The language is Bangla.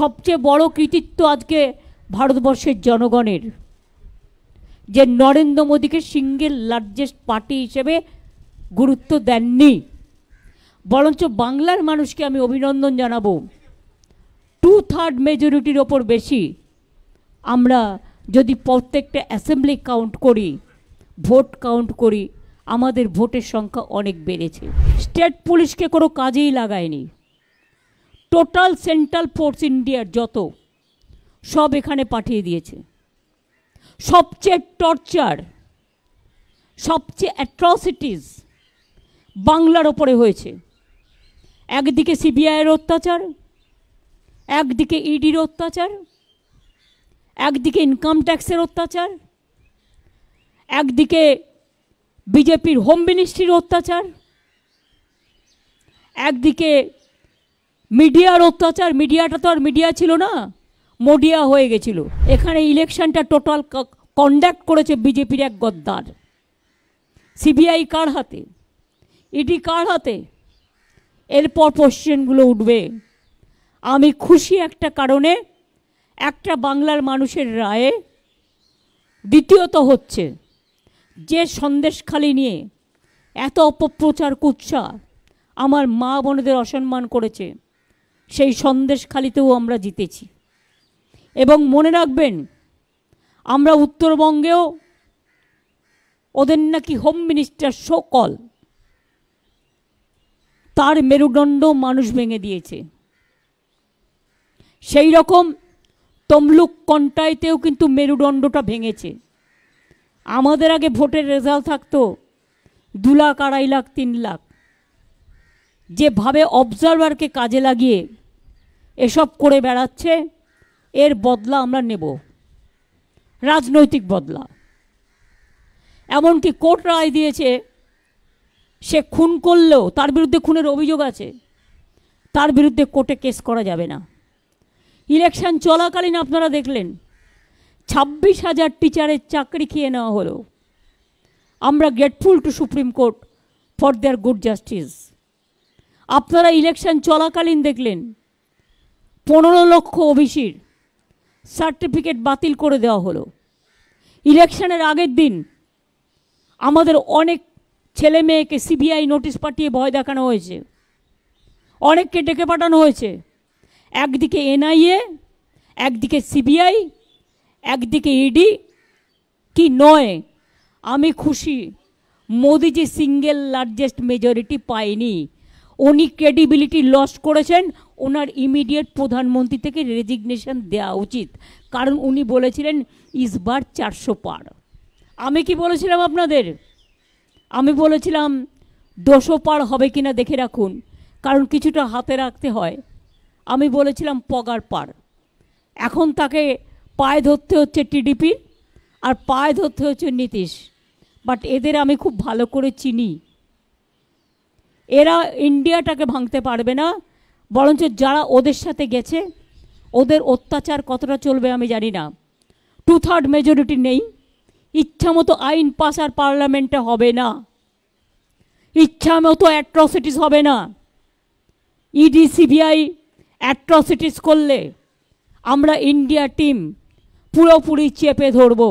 সবচেয়ে বড় কৃতিত্ব আজকে ভারতবর্ষের জনগণের যে নরেন্দ্র মোদীকে সিঙ্গেল লার্জেস্ট পার্টি হিসেবে গুরুত্ব দেননি বরঞ্চ বাংলার মানুষকে আমি অভিনন্দন জানাবো টু থার্ড মেজরিটির ওপর বেশি আমরা যদি প্রত্যেকটা অ্যাসেম্বলি কাউন্ট করি ভোট কাউন্ট করি আমাদের ভোটের সংখ্যা অনেক বেড়েছে স্টেট পুলিশকে কোনো কাজেই লাগায়নি টোটাল সেন্ট্রাল ফোর্স ইন্ডিয়ার যত সব এখানে পাঠিয়ে দিয়েছে সবচেয়ে টর্চার সবচেয়ে অ্যাট্রসিটিস বাংলার ওপরে হয়েছে একদিকে সিবিআইয়ের অত্যাচার একদিকে ইডির e অত্যাচার একদিকে ইনকাম ট্যাক্সের অত্যাচার একদিকে বিজেপির হোম মিনিস্ট্রির অত্যাচার একদিকে মিডিয়ার অত্যাচার মিডিয়াটা তো আর মিডিয়া ছিল না মডিয়া হয়ে গেছিল এখানে ইলেকশনটা টোটাল কন্ডাক্ট করেছে বিজেপির এক গদ্দার সিবিআই কার হাতে ইডি কার হাতে এরপর কোশ্চেনগুলো উঠবে আমি খুশি একটা কারণে একটা বাংলার মানুষের রায়ে দ্বিতীয়ত হচ্ছে যে সন্দেশখালি নিয়ে এত অপপ্রচার কুৎসা আমার মা বোনেদের অসম্মান করেছে সেই সন্দেশখালিতেও আমরা জিতেছি এবং মনে রাখবেন আমরা উত্তরবঙ্গেও ওদের নাকি হোম মিনিস্টার সকল তার মেরুদণ্ড মানুষ ভেঙে দিয়েছে সেই রকম তমলুক কন্টাইতেও কিন্তু মেরুদণ্ডটা ভেঙেছে আমাদের আগে ভোটের রেজাল্ট থাকতো দু লাখ আড়াই লাখ তিন লাখ যেভাবে অবজারভারকে কাজে লাগিয়ে এসব করে বেড়াচ্ছে এর বদলা আমরা নেব রাজনৈতিক বদলা এমনকি কোর্ট রায় দিয়েছে সে খুন করলেও তার বিরুদ্ধে খুনের অভিযোগ আছে তার বিরুদ্ধে কোর্টে কেস করা যাবে না ইলেকশন চলাকালীন আপনারা দেখলেন ছাব্বিশ হাজার টিচারের চাকরি খেয়ে নেওয়া হলো আমরা grateful to supreme court for their good justice আপনারা ইলেকশন চলাকালীন দেখলেন পনেরো লক্ষ ওবিসির সার্টিফিকেট বাতিল করে দেওয়া হলো ইলেকশনের আগের দিন আমাদের অনেক ছেলে মেয়েকে সিবিআই নোটিশ পাঠিয়ে ভয় দেখানো হয়েছে অনেককে ডেকে পাঠানো হয়েছে একদিকে এনআইএ একদিকে সিবিআই একদিকে ইডি কি নয় আমি খুশি মোদিজি সিঙ্গেল লার্জেস্ট মেজরিটি পাইনি উনি ক্রেডিবিলিটি লস করেছেন ওনার ইমিডিয়েট প্রধানমন্ত্রী থেকে রেজিগনেশন দেওয়া উচিত কারণ উনি বলেছিলেন ইসবার চারশো পার আমি কি বলেছিলাম আপনাদের আমি বলেছিলাম দোষো পার হবে কি না দেখে রাখুন কারণ কিছুটা হাতে রাখতে হয় আমি বলেছিলাম পগার পার এখন তাকে পায়ে ধরতে হচ্ছে টিডিপির আর পায়ে ধরতে হচ্ছে নীতিশ বাট এদের আমি খুব ভালো করে চিনি এরা ইন্ডিয়াটাকে ভাঙতে পারবে না বরঞ্চ যারা ওদের সাথে গেছে ওদের অত্যাচার কতটা চলবে আমি জানি না টু থার্ড মেজরিটি নেই ইচ্ছামতো আইন পাস আর পার্লামেন্টে হবে না ইচ্ছামতো অ্যাট্রসিটিস হবে না ইডি সিবিআই অ্যাট্রসিটিস করলে আমরা ইন্ডিয়া টিম পুরোপুরি চেপে ধরবো